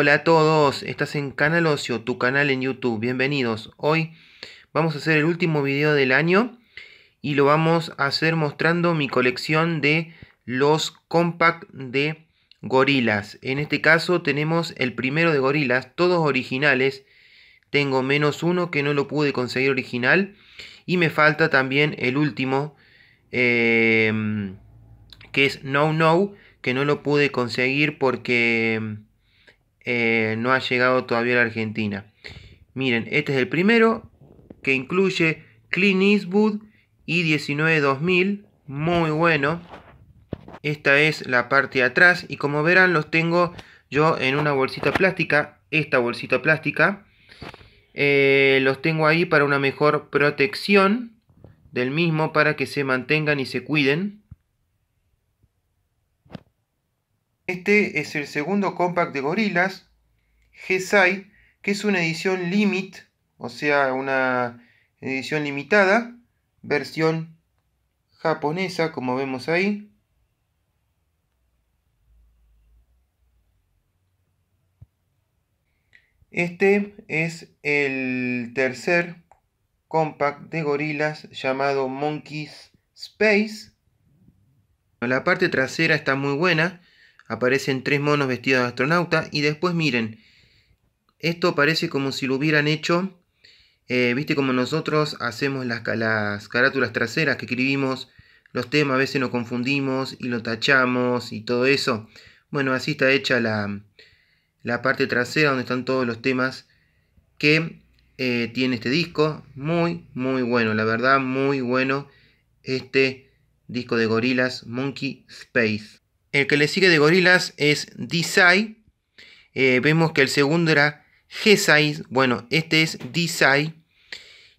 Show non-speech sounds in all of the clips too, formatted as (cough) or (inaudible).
Hola a todos, estás en Canal Ocio, tu canal en YouTube. Bienvenidos. Hoy vamos a hacer el último video del año y lo vamos a hacer mostrando mi colección de los compact de gorilas. En este caso tenemos el primero de gorilas, todos originales. Tengo menos uno que no lo pude conseguir original y me falta también el último eh, que es No No que no lo pude conseguir porque eh, no ha llegado todavía a la Argentina. Miren, este es el primero que incluye Clean Eastwood y 19-2000. Muy bueno. Esta es la parte de atrás y como verán los tengo yo en una bolsita plástica. Esta bolsita plástica. Eh, los tengo ahí para una mejor protección del mismo para que se mantengan y se cuiden. Este es el segundo compact de gorilas, g que es una edición limit, o sea, una edición limitada, versión japonesa, como vemos ahí. Este es el tercer compact de gorilas llamado Monkeys Space. La parte trasera está muy buena, aparecen tres monos vestidos de astronauta y después miren, esto parece como si lo hubieran hecho, eh, viste como nosotros hacemos las, las carátulas traseras que escribimos los temas, a veces nos confundimos y lo tachamos y todo eso. Bueno, así está hecha la, la parte trasera donde están todos los temas que eh, tiene este disco. Muy, muy bueno, la verdad, muy bueno este disco de gorilas Monkey Space. El que le sigue de Gorilas es Desai. Eh, vemos que el segundo era G6. Bueno, este es Desai.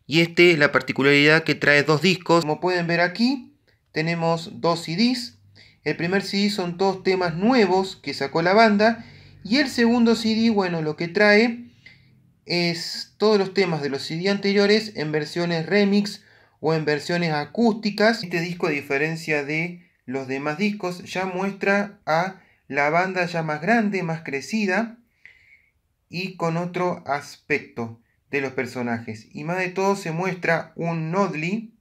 Y este es la particularidad que trae dos discos. Como pueden ver aquí, tenemos dos CDs. El primer CD son todos temas nuevos que sacó la banda. Y el segundo CD, bueno, lo que trae es todos los temas de los CD anteriores en versiones remix o en versiones acústicas. Este disco, a diferencia de los demás discos, ya muestra a la banda ya más grande, más crecida y con otro aspecto de los personajes. Y más de todo se muestra un Nodly,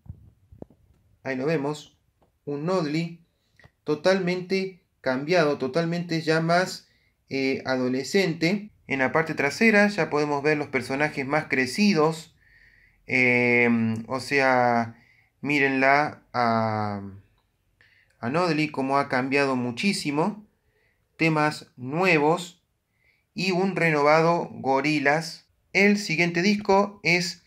ahí lo vemos, un Nodly totalmente cambiado, totalmente ya más eh, adolescente. En la parte trasera ya podemos ver los personajes más crecidos, eh, o sea, mírenla a a como ha cambiado muchísimo, temas nuevos y un renovado Gorilas. El siguiente disco es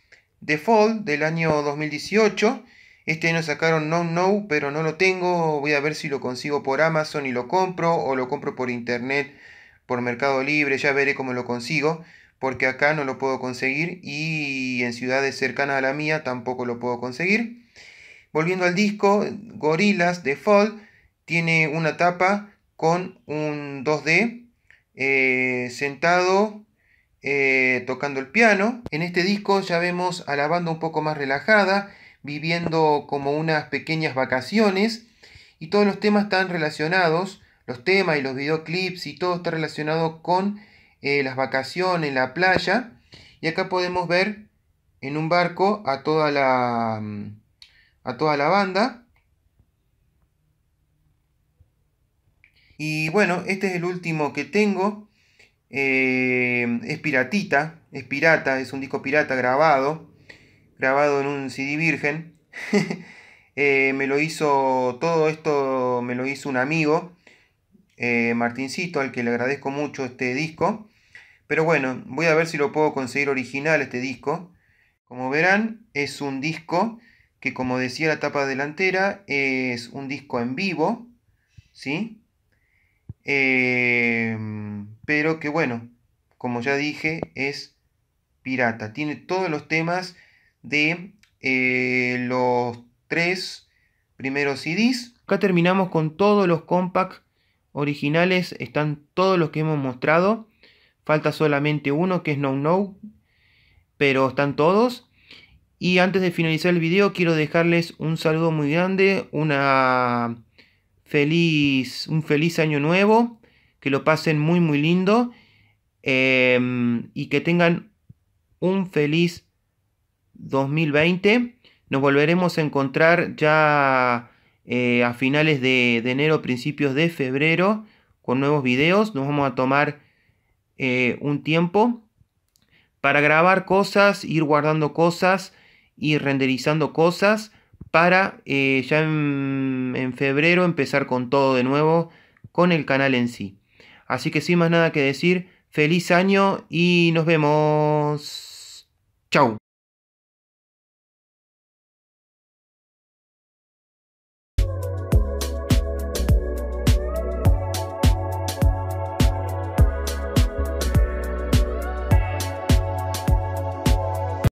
The del año 2018. Este año sacaron No No, pero no lo tengo. Voy a ver si lo consigo por Amazon y lo compro o lo compro por internet, por Mercado Libre, ya veré cómo lo consigo, porque acá no lo puedo conseguir y en ciudades cercanas a la mía tampoco lo puedo conseguir. Volviendo al disco, Gorillas de Fall tiene una tapa con un 2D eh, sentado eh, tocando el piano. En este disco ya vemos a la banda un poco más relajada, viviendo como unas pequeñas vacaciones y todos los temas están relacionados, los temas y los videoclips y todo está relacionado con eh, las vacaciones, la playa. Y acá podemos ver en un barco a toda la mm, a toda la banda. Y bueno, este es el último que tengo. Eh, es piratita, es pirata, es un disco pirata grabado, grabado en un CD virgen. (laughs) Eh, me lo hizo, todo esto me lo hizo un amigo, eh, Martincito, al que le agradezco mucho este disco. Pero bueno, voy a ver si lo puedo conseguir original este disco. Como verán, es un disco que como decía la tapa delantera, es un disco en vivo, ¿sí? Em, pero que bueno, como ya dije, es pirata. Tiene todos los temas de eh, los tres primeros CDs. Acá terminamos con todos los compacts originales, están todos los que hemos mostrado. Falta solamente uno que es No No, pero están todos. Y antes de finalizar el video quiero dejarles un saludo muy grande, una feliz, un feliz año nuevo, que lo pasen muy muy lindo em, y que tengan un feliz 2020. Nos volveremos a encontrar ya eh, a finales de, enero, principios de febrero, con nuevos videos. Nos vamos a tomar eh, un tiempo para grabar cosas, ir guardando cosas y renderizando cosas para eh, ya en, en, febrero empezar con todo de nuevo con el canal en sí. Así que sin más nada que decir, feliz año y nos vemos. chao